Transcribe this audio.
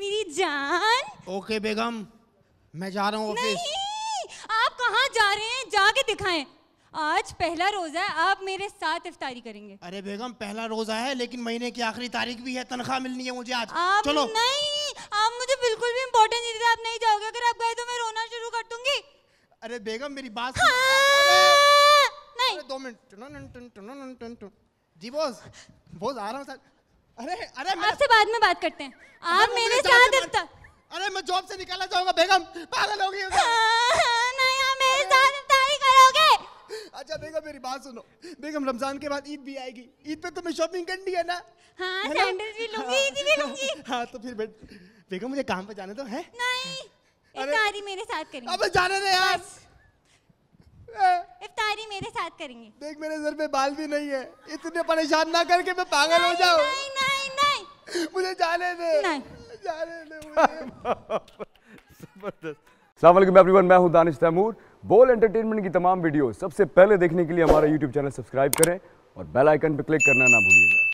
मेरी जान ओके बेगम मैं जा रहा हूँ आप कहाँ जा रहे हैं जाके दिखाएं आज पहला रोजा है आप मेरे साथ इफ्तारी करेंगे अरे बेगम पहला रोजा है लेकिन महीने की आखिरी तारीख भी है तनख्वाह मिलनी है मुझे आज आप चलो नहीं आप मुझे बिल्कुल भी इम्पोर्टेंट नहीं आप नहीं जाओगे अगर आप गए तो मैं रोना शुरू कर दूंगी अरे बेगम मेरी बात हाँ। नहीं दो मिनट जी बोस बोस आ रहा हूँ सर अरे अरे आपसे बाद में बात करते हैं आप मेरे साथ तक अरे मैं जॉब से निकाला जाऊंगा बेगम पागल हो गई हाँ, नहीं आप मेरे साथ इफ्तारी करोगे अच्छा बेगम मेरी बात सुनो बेगम रमजान के बाद ईद भी आएगी ईद पे तो मैं शॉपिंग करनी है ना हाँ सैंडल भी लूंगी हाँ। ईद भी लूंगी हाँ तो फिर बेगम मुझे काम पे जाने दो है नहीं इफ्तारी मेरे साथ करेंगे अबे जाने दे यार इफ्तारी मेरे साथ करेंगे देख मेरे सर पे बाल भी नहीं है इतने परेशान ना करके मैं पागल हो जाऊं नहीं नहीं जाने दे नहीं जाने दे मुझे एवरीवन मैं हूं दानिश तैमूर बोल एंटरटेनमेंट की तमाम वीडियो सबसे पहले देखने के लिए हमारा यूट्यूब चैनल सब्सक्राइब करें और बेल आइकन पर क्लिक करना ना भूलिएगा